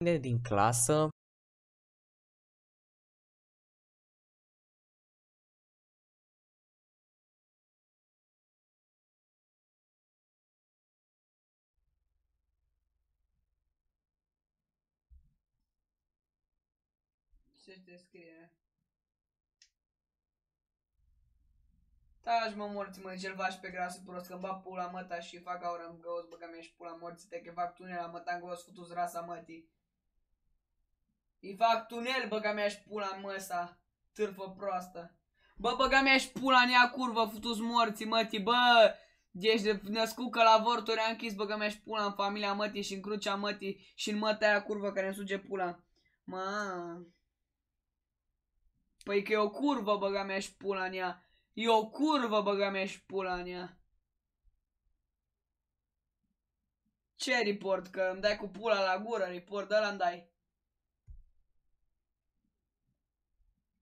din clasă ce te scrie. Taci mă morți mă, cel vaș pe grasul prost, că bag pula măta și fac aură în bă că mi-ești pula morți, te că fac tunel la măta în găos, ți rasa mătii. Îi fac tunel, băga mea și pula în măsa. Târfă proastă. Bă, băga mea și pula în ea curvă, futus morții, mătii, bă! Ești de născut că la vorturi am închis, băga mea și pula în familia mătii și în crucea mătii și în măta aia curvă care îmi suge pula. Ma. Păi că e o curvă, băga mea și pula în ea. E o curvă, băga mea și pula în ea. Ce report? Că îmi dai cu pula la gură, report, ăla îmi dai.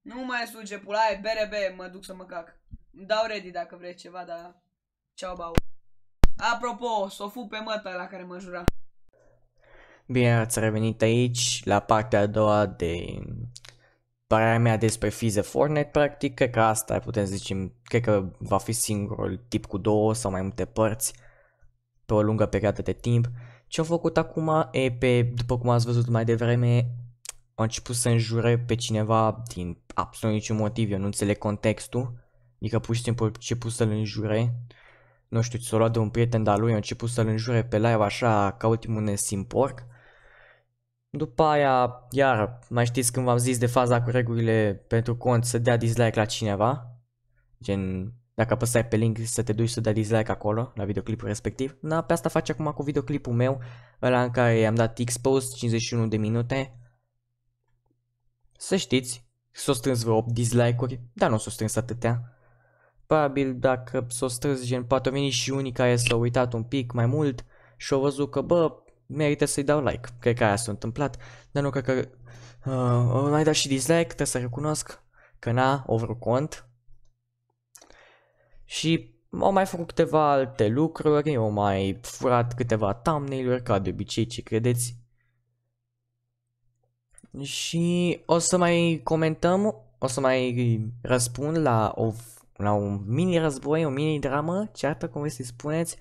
Nu mai suge, pula bere, bere mă duc să mă cac. Îmi dau ready dacă vrei ceva, dar... Ceau, bau. Apropo, s-o fu pe măta la care mă jura. Bine ați revenit aici, la partea a doua de părerea mea despre fize Fortnite, practic, cred că asta putem zice, cred că va fi singurul tip cu două sau mai multe părți pe o lungă perioadă de timp. Ce am făcut acum e pe, după cum ați văzut mai devreme, a început să înjure pe cineva din absolut niciun motiv, eu nu înțeleg contextul. Adică pur și simplu a început să-l înjure. Nu știu, s-o luat de un prieten de-a lui, a început să-l înjure pe live așa ca ultimul nesimporc. După aia, iar, mai știți când v-am zis de faza cu regulile pentru cont să dea dislike la cineva? Gen, dacă apăsai pe link să te duci să dai dislike acolo, la videoclipul respectiv. Na, pe asta face acum cu videoclipul meu, ăla în care i-am dat expose 51 de minute să știți, s-o strâns vreo 8 dislike-uri, dar nu s-o strâns atâtea. Probabil dacă s-o strâns gen poate și unii care s-au uitat un pic mai mult și au văzut că bă, merită să-i dau like. Cred că aia s-a întâmplat, dar nu cred că... Uh, mai dat și dislike, trebuie să recunosc că n-a o vreo cont. Și au mai făcut câteva alte lucruri, au mai furat câteva thumbnail-uri, ca de obicei, ce credeți, și o să mai comentăm, o să mai răspund la, o, la un mini război, o mini dramă, ceartă cum vreți să spuneți,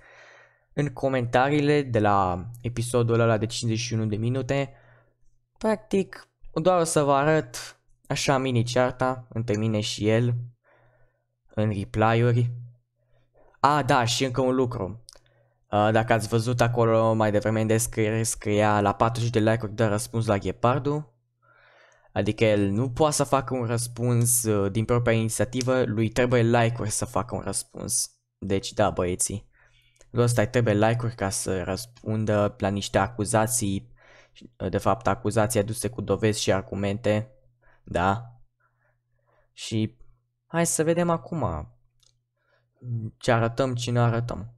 în comentariile de la episodul ăla de 51 de minute. Practic, doar o să vă arăt așa mini cearta între mine și el, în reply-uri. A, ah, da, și încă un lucru. Dacă ați văzut acolo mai devreme în descriere, scria la 40 de like-uri de răspuns la Ghepardul. Adică el nu poate să facă un răspuns uh, din propria inițiativă, lui trebuie like-uri să facă un răspuns. Deci da, băieții. Lui ăsta îi trebuie like-uri ca să răspundă la niște acuzații, uh, de fapt acuzații aduse cu dovezi și argumente, da? Și hai să vedem acum ce arătăm, ce nu arătăm.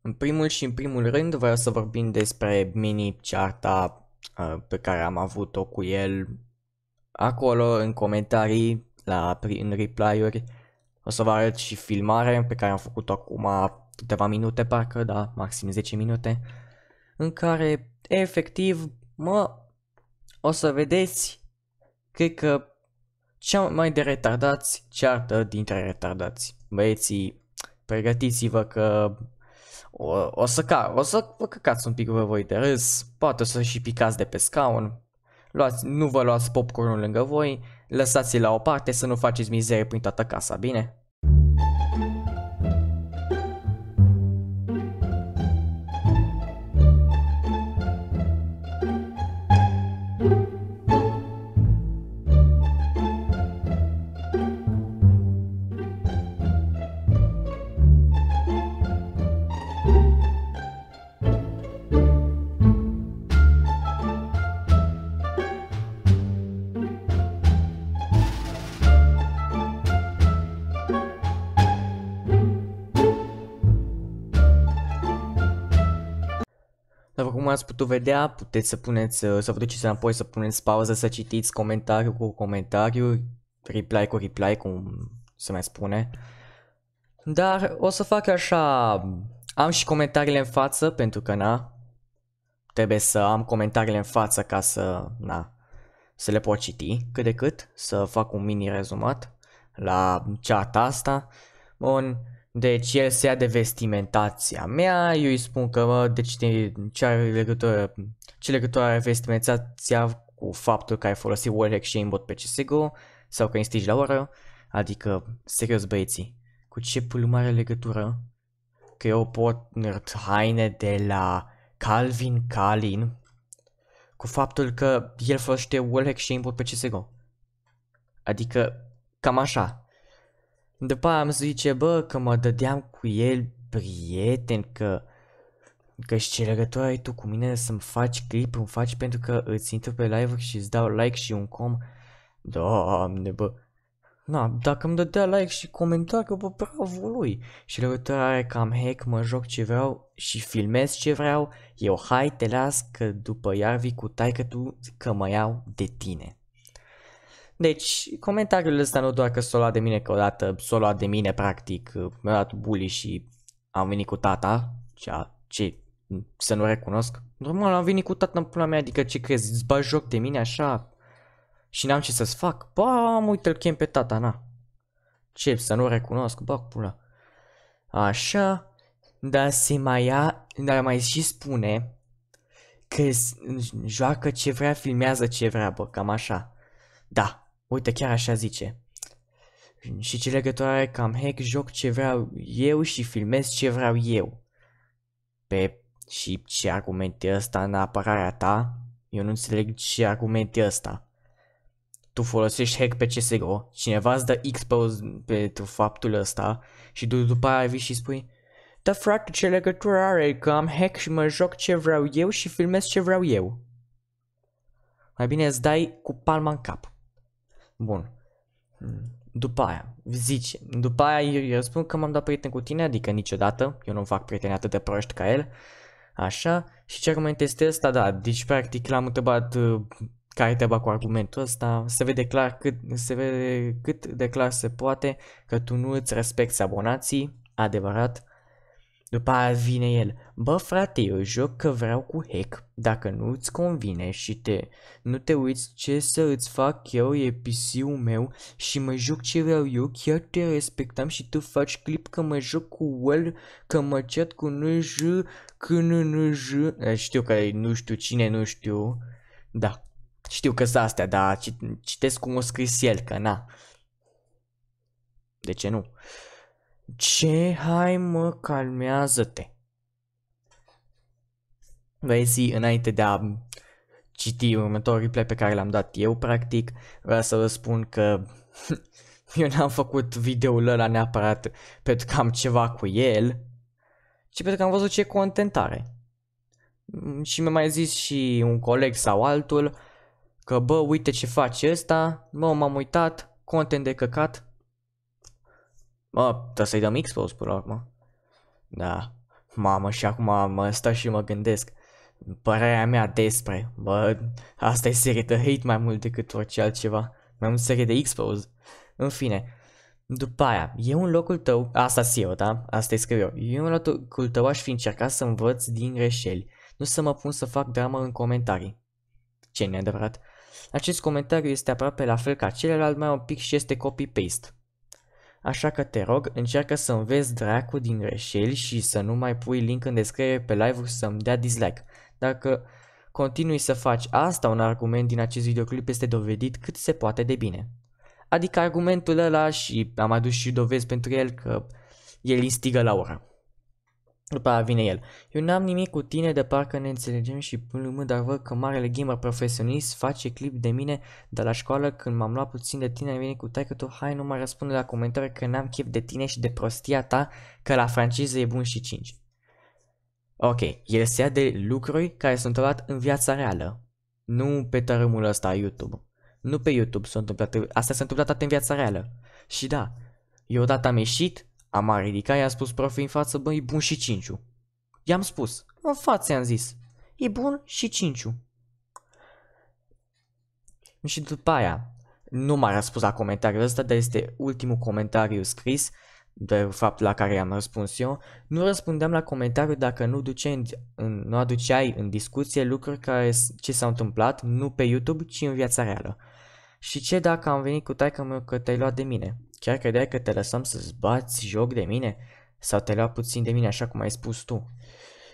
În primul și în primul rând vreau să vorbim despre mini cearta uh, pe care am avut-o cu el Acolo, în comentarii, la, în reply-uri, o să vă arăt și filmarea pe care am făcut-o acum câteva minute, parcă, da, maxim 10 minute, în care, efectiv, mă, o să vedeți, cred că cea mai de retardați ceartă dintre retardați. Băieții, pregătiți-vă că o, o, să, ca, o să vă căcați un pic pe voi de râs, poate o să și picați de pe scaun, Luați, nu vă luați popcornul lângă voi, lăsați-l la o parte să nu faceți mizerie prin toată casa, bine? Dar cum ați putut vedea, puteți să puneți, uh, să vă duceți înapoi, să puneți pauză, să citiți comentariu cu comentariu, reply cu reply, cum se mai spune. Dar o să fac așa, am și comentariile în față, pentru că na, trebuie să am comentariile în față ca să, na, să le pot citi cât de cât, să fac un mini rezumat la chat asta. Bun, deci el se ia de vestimentația mea, eu îi spun că mă, deci ce are legătură, ce legătură are vestimentația cu faptul că ai folosit Warhack și aimbot pe CSGO sau că instigi la oră, adică serios băieții, cu ce pulmă mare legătură? Că eu pot haine de la Calvin Kalin cu faptul că el folosește Warhack și aimbot pe CSGO. Adică cam așa. După aia am zice, bă, că mă dădeam cu el prieten, că că și ce legătură ai tu cu mine să-mi faci clip, îmi faci pentru că îți intru pe live și îți dau like și un com. Doamne, bă. Na, dacă îmi dădea like și comentariu, bă, bravo lui. Și legătura are cam hack, mă joc ce vreau și filmez ce vreau. Eu hai te las că după iar vii cu taică tu că mă iau de tine. Deci, comentariul ăsta nu doar că s a luat de mine, că odată s-o luat de mine, practic, mi-a dat bully și am venit cu tata, cea, ce, să nu recunosc. Normal, am venit cu tata în pula mea, adică ce crezi, îți bagi joc de mine așa și n-am ce să-ți fac? Ba, am uite-l chem pe tata, na. Ce, să nu recunosc, bag pula. Așa, dar se mai ia, dar mai și spune că joacă ce vrea, filmează ce vrea, bă, cam așa. Da, Uite, chiar așa zice. Și ce legătură are cam hack, joc ce vreau eu și filmez ce vreau eu. Pe și ce argument e ăsta în apărarea ta? Eu nu înțeleg ce argument e ăsta. Tu folosești hack pe CSGO, cineva îți dă X pe faptul ăsta și tu după aia vii și spui Da frate, ce legătură are că am hack și mă joc ce vreau eu și filmez ce vreau eu. Mai bine îți dai cu palma în cap. Bun. Hmm. După aia, zice, după aia eu, eu spun că m-am dat prieten cu tine, adică niciodată, eu nu fac prieteni atât de proști ca el, așa, și ce argument este ăsta, da, deci practic l-am întrebat uh, care treaba cu argumentul ăsta, se vede clar cât, se vede cât de clar se poate că tu nu îți respecti abonații, adevărat, după aia vine el, bă frate, eu joc că vreau cu hack, dacă nu îți convine și te, nu te uiți ce să îți fac eu, e PC-ul meu și mă joc ce vreau eu, chiar te respectam și tu faci clip că mă joc cu el, că mă chat cu că nu nu NJ, știu că nu știu cine, nu știu, da, știu că sunt astea, dar citesc cum o scris el, că na, de ce nu? Ce? Hai mă, calmează-te. Vezi, înainte de a citi următorul replay pe care l-am dat eu, practic, vreau să vă spun că eu n-am făcut videoul ăla neapărat pentru că am ceva cu el, ci pentru că am văzut ce contentare. Mm, și mi-a mai zis și un coleg sau altul că bă, uite ce face ăsta, mă, m-am uitat, content de căcat, Mă, trebuie să-i dăm expose până la urmă. Da. Mamă, și acum mă stă și mă gândesc. Părerea mea despre, bă, asta e serie de hate mai mult decât orice altceva. Mai mult serie de expose. În fine, după aia, e un locul tău, asta sunt eu, da? Asta e scriu eu. Eu în locul tău aș fi încercat să învăț din greșeli, nu să mă pun să fac dramă în comentarii. Ce neadevărat. Acest comentariu este aproape la fel ca celălalt, mai un pic și este copy-paste. Așa că te rog, încearcă să înveți dracu din greșeli și să nu mai pui link în descriere pe live ul să-mi dea dislike. Dacă continui să faci asta, un argument din acest videoclip este dovedit cât se poate de bine. Adică argumentul ăla și am adus și dovezi pentru el că el instigă la ora. După aia vine el. Eu n-am nimic cu tine de parcă ne înțelegem și plumă, dar văd că marele gamer profesionist face clip de mine de la școală când m-am luat puțin de tine ai venit cu taică tu, hai nu mai răspunde la comentarii că n-am chef de tine și de prostia ta că la franciză e bun și 5. Ok, el se ia de lucruri care s-au întâmplat în viața reală, nu pe tărâmul ăsta YouTube. Nu pe YouTube s-a întâmplat, asta s-a întâmplat în viața reală. Și da, eu odată am ieșit am ridicat, i-a spus profi în față, băi, bun și cinciu. I-am spus, în față i-am zis, e bun și cinciu. Și după aia, nu m-a răspuns la comentariul ăsta, dar este ultimul comentariu scris, de fapt la care am răspuns eu, nu răspundeam la comentariu dacă nu, duceai în, nu aduceai în discuție lucruri care ce s-au întâmplat, nu pe YouTube, ci în viața reală. Și ce dacă am venit cu taică că te-ai luat de mine? Chiar credeai că te lăsăm să-ți bați joc de mine? Sau te lua puțin de mine așa cum ai spus tu?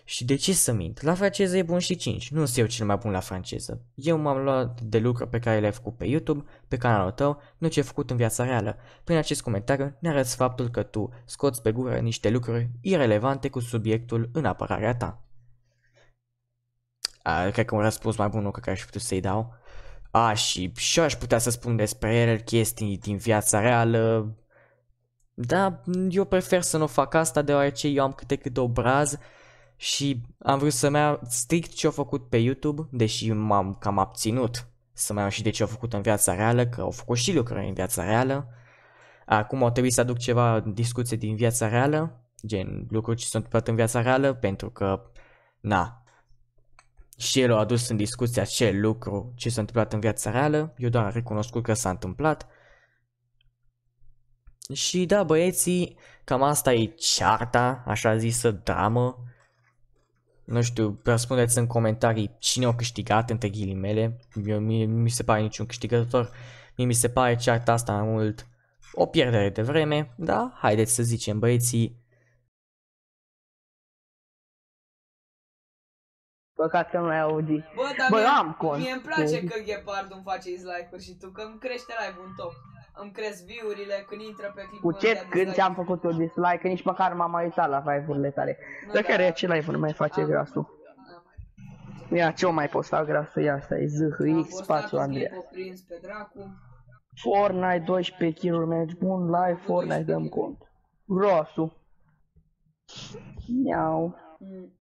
Și de ce să mint? La franceză e bun și 5. Nu sunt eu cel mai bun la franceză. Eu m-am luat de lucru pe care le-ai făcut pe YouTube, pe canalul tău, nu ce ai făcut în viața reală. Prin acest comentariu ne arăți faptul că tu scoți pe gură niște lucruri irelevante cu subiectul în apărarea ta. A, cred că un răspuns mai bun nu cred că aș putea să-i dau. A, și și-aș putea să spun despre el chestii din viața reală, da, eu prefer să nu fac asta deoarece eu am câte cât obraz și am vrut să-mi iau strict ce-au făcut pe YouTube, deși m-am cam abținut să mai iau și de ce-au făcut în viața reală, că au făcut și lucruri în viața reală. Acum au trebuit să aduc ceva discuție din viața reală, gen lucruri ce sunt întâmplat în viața reală, pentru că, na, și el a adus în discuție acel lucru ce s-a întâmplat în viața reală, eu doar am recunoscut că s-a întâmplat. Și da, băieții, cam asta e cearta, așa zisă dramă. Nu știu, răspundeți în comentarii cine a câștigat, între ghilimele. Eu, mie, mi se pare niciun câștigător. Mie mi se pare cearta asta mai mult o pierdere de vreme, da? Haideți să zicem, băieții, Păcat că nu ai audi. Bă, dar Bă, mie, eu am cont. Mie îmi place că Ghepardul îmi face dislike-uri și tu, că îmi crește live-ul în top. Îmi cresc view-urile când intră pe clipul Cu ce când ți-am făcut eu dislike, că nici măcar m-am mai uitat la live-urile tale. Nu, Dacă da, ce live-uri mai face am... grasul? Am... Ia, ce o mai posta grasul? Ia, asta e ZHX, spațiu Andrei. Am prins pe dracu. Fortnite 12 kill match, bun live, Fortnite dăm cont. Grosul. Miau. Mm.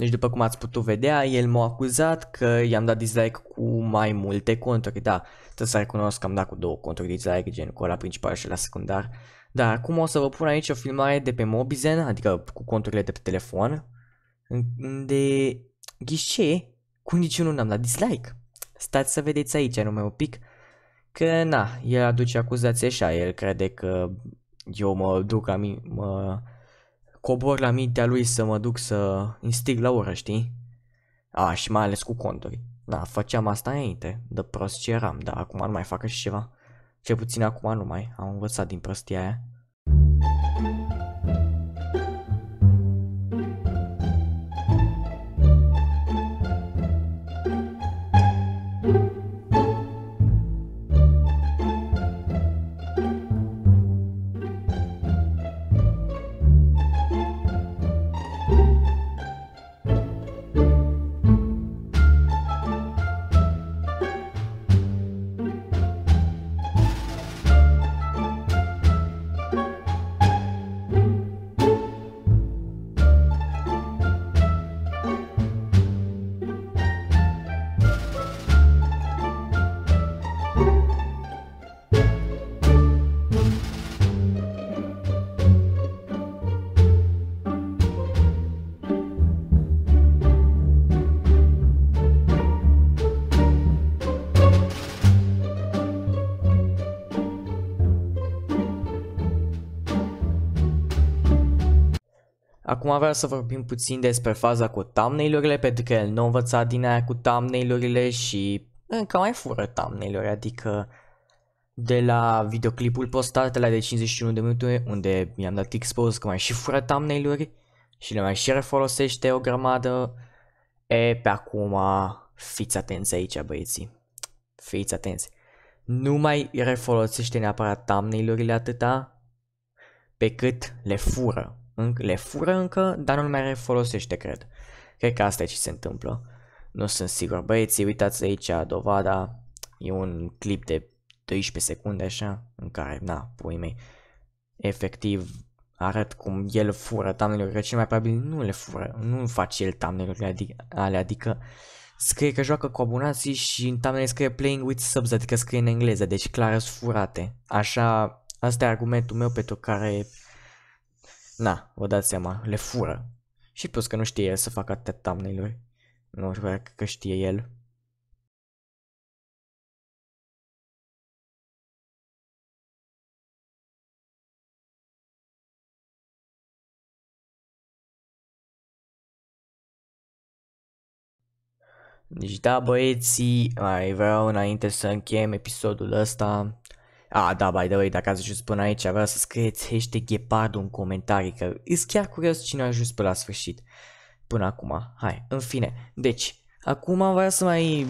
Deci după cum ați putut vedea, el m-a acuzat că i-am dat dislike cu mai multe conturi, da, trebuie să recunosc că am dat cu două conturi dislike, gen cu ăla principal și la secundar. Dar acum o să vă pun aici o filmare de pe Mobizen, adică cu conturile de pe telefon, unde ghișe cu niciunul n-am dat dislike. Stați să vedeți aici numai un pic, că na, el aduce acuzații așa, el crede că eu mă duc, am mă, cobor la mintea lui să mă duc să instig la ură, știi? A, și mai ales cu conturi. Da, făceam asta înainte, de prost ce eram, dar acum nu mai fac și ceva. Ce puțin acum nu mai, am învățat din prostia aia. Acum vreau să vorbim puțin despre faza cu thumbnail-urile, pentru că el nu învăța din aia cu thumbnail-urile și încă mai fură thumbnail adică de la videoclipul postat la de 51 de minute, unde mi-am dat expose că mai și fură thumbnail și le mai și refolosește o grămadă, e, pe acum fiți atenți aici, băieții. Fiți atenți. Nu mai refolosește neapărat thumbnail-urile atâta, pe cât le fură le fură încă, dar nu mai folosește, cred. Cred că asta e ce se întâmplă. Nu sunt sigur. Băieți, uitați aici dovada. E un clip de 12 secunde așa, în care, na, pui mei, efectiv arăt cum el fură thumbnail că cel mai probabil nu le fură, nu face el thumbnail adică, alea, adică scrie că joacă cu abonații și în thumbnail scrie playing with subs, adică scrie în engleză, deci clar sunt furate. Așa, asta e argumentul meu pentru care Na, vă dați seama, le fură. Și plus că nu știe să facă atâtea thumbnail-uri. Nu știu că știe el. Deci da băieții, mai vreau înainte să încheiem episodul ăsta Ah, da, by the way, dacă ați ajuns până aici, vreau să scrieți hashtag ghepardul în comentarii, că îs chiar curios cine a ajuns până la sfârșit. Până acum, hai, în fine. Deci, acum vreau să mai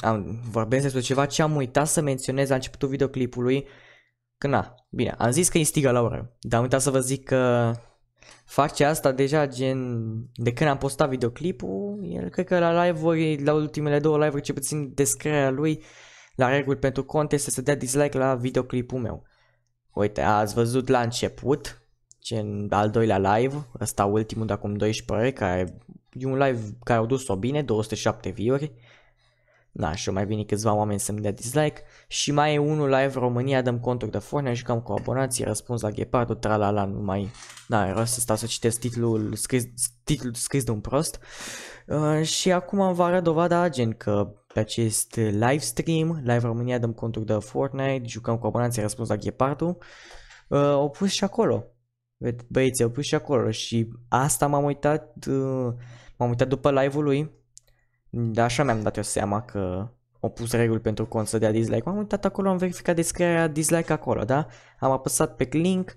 am, vorbesc despre ceva ce am uitat să menționez la începutul videoclipului. Că na, bine, am zis că instigă la oră, dar am uitat să vă zic că face asta deja gen de când am postat videoclipul, el cred că la live-uri, la ultimele două live-uri ce puțin descrierea lui la reguli pentru cont este să dea dislike la videoclipul meu. Uite, ați văzut la început, în al doilea live, ăsta ultimul de acum 12 ore, care e un live care au dus-o bine, 207 view-uri. Da, și mai bine câțiva oameni să-mi dea dislike și mai e unul live România, dăm conturi de forne, jucăm cu abonații, răspuns la ghepardul, tralala, nu mai... Da, era să stau să citesc titlul scris, titlul scris de un prost. Uh, și acum am vă arăt dovada gen că pe acest uh, live stream. Live România dăm conturi de Fortnite, jucăm cu abonanții răspuns la Ghepardu. Uh, au pus și acolo. Băieți, au pus și acolo și asta m-am uitat, uh, m-am uitat după live-ul lui. dar așa mi-am dat eu seama că au pus reguli pentru cont să dea dislike. M-am uitat acolo, am verificat descrierea dislike acolo, da? Am apăsat pe link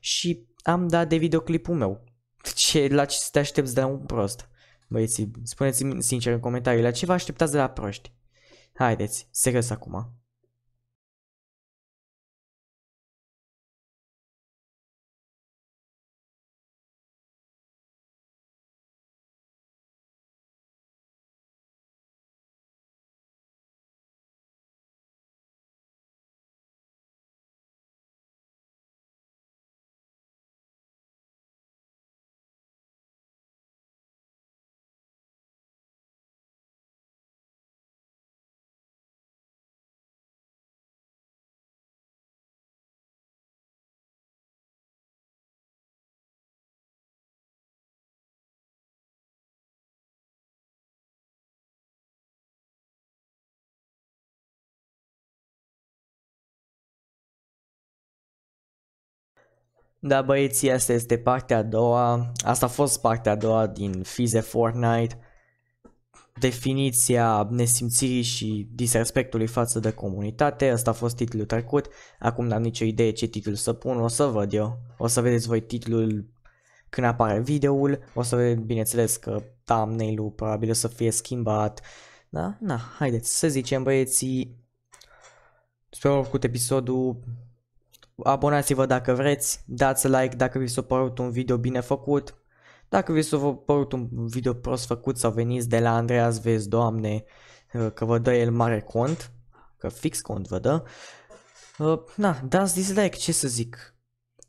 și am dat de videoclipul meu. Ce, la ce te aștepți de la un prost? Băieții, spuneți-mi sincer în la ce vă așteptați de la proști. Haideți, serios acum. Da, băieții, asta este partea a doua. Asta a fost partea a doua din Fize Fortnite. Definiția nesimțirii și disrespectului față de comunitate. Asta a fost titlul trecut. Acum n-am nicio idee ce titlu să pun. O să văd eu. O să vedeți voi titlul când apare videoul. O să vedeți, bineînțeles, că thumbnail-ul probabil o să fie schimbat. Da? Na, haideți să zicem, băieții. Sper că episodul Abonați-vă dacă vreți, dați like dacă vi s-a părut un video bine făcut, dacă vi s-a părut un video prost făcut sau veniți de la Andreas Vezi, doamne, uh, că vă dă el mare cont, că fix cont vă dă, uh, na, dați dislike, ce să zic,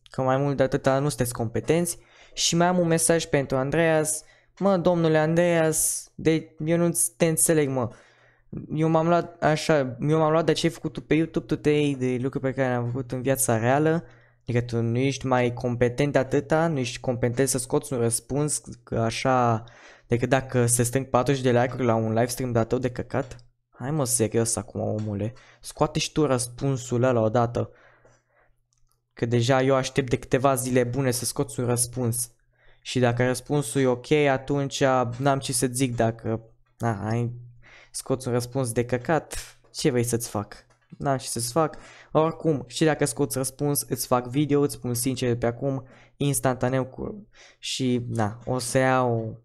că mai mult de atâta nu sunteți competenți și mai am un mesaj pentru Andreas, mă, domnule Andreas, de, eu nu te înțeleg, mă, eu m-am luat așa, eu m-am luat de ce ai făcut tu pe YouTube, tu te iei de lucruri pe care le-am făcut în viața reală, adică tu nu ești mai competent de atâta, nu ești competent să scoți un răspuns așa decât dacă se strâng 40 de like-uri la un live stream de tău de căcat. Hai mă serios acum omule, scoate și tu răspunsul ăla odată. Că deja eu aștept de câteva zile bune să scoți un răspuns. Și dacă răspunsul e ok, atunci n-am ce să zic dacă na, ai scoți un răspuns de căcat, ce vrei să-ți fac? N-am da, ce să-ți fac. Oricum, și dacă scoți răspuns, îți fac video, îți spun sincer pe acum, instantaneu cu... Și, na, o să iau...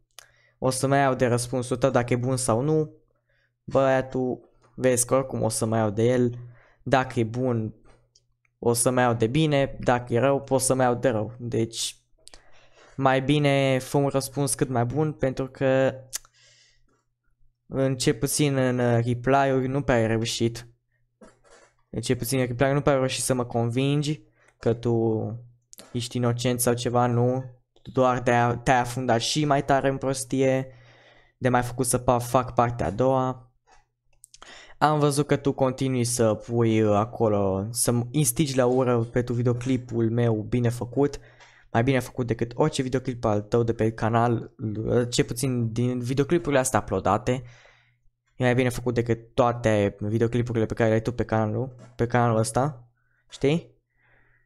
O să mai iau de răspunsul tău dacă e bun sau nu. Băiatul, vezi că oricum o să mai iau de el. Dacă e bun, o să mai iau de bine. Dacă e rău, pot să mai iau de rău. Deci, mai bine fă un răspuns cât mai bun pentru că în ce puțin în uh, reply-uri nu prea ai reușit. În ce puțin în reply nu prea ai reușit să mă convingi că tu ești inocent sau ceva, nu. doar te-ai afundat și mai tare în prostie, de mai făcut să fac partea a doua. Am văzut că tu continui să pui uh, acolo, să instigi la ură pentru videoclipul meu bine făcut mai bine făcut decât orice videoclip al tău de pe canal, uh, ce puțin din videoclipurile astea uploadate, e mai bine făcut decât toate videoclipurile pe care le ai tu pe canalul, pe canalul ăsta, știi?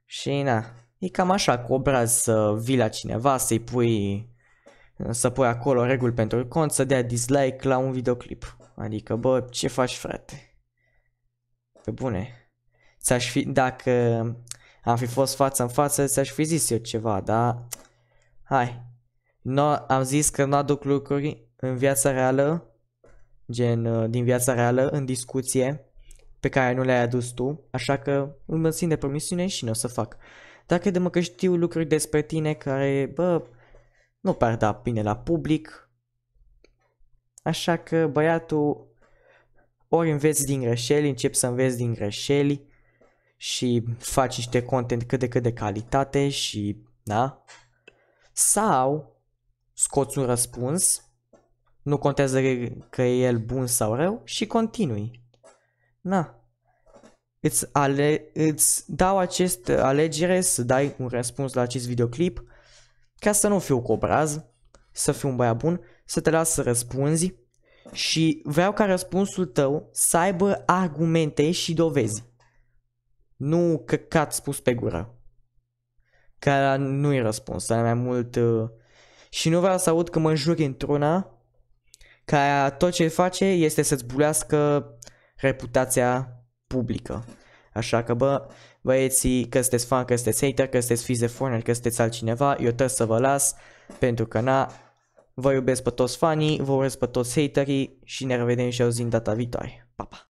Și na, e cam așa cu obraz să vii la cineva, să-i pui, să pui acolo reguli pentru cont, să dea dislike la un videoclip. Adică, bă, ce faci frate? Pe bune. Ți-aș fi, dacă am fi fost față în față, ți-aș fi zis eu ceva, da? Hai. No, am zis că nu aduc lucruri în viața reală, gen uh, din viața reală, în discuție, pe care nu le-ai adus tu, așa că îmi țin de promisiune și nu o să fac. Dar de mă că știu lucruri despre tine care, bă, nu par da bine la public. Așa că, băiatul, ori înveți din greșeli, începi să înveți din greșeli, și faci niște content cât de cât de calitate și, da? Sau scoți un răspuns, nu contează că e el bun sau rău și continui. Na, îți, ale, îți dau acest alegere să dai un răspuns la acest videoclip ca să nu fiu cobraz, să fiu un băiat bun, să te las să răspunzi și vreau ca răspunsul tău să aibă argumente și dovezi. Nu căcat spus pe gură. Că nu-i răspuns, dar mai mult... Uh, și nu vreau să aud că mă înjuri într-una care tot ce face este să-ți bulească reputația publică. Așa că, bă, băieții, că sunteți fan, că sunteți hater, că sunteți fiți de foreigner, că sunteți altcineva, eu trebuie să vă las, pentru că na, vă iubesc pe toți fanii, vă urez pe toți haterii și ne revedem și auzim data viitoare. Pa, pa!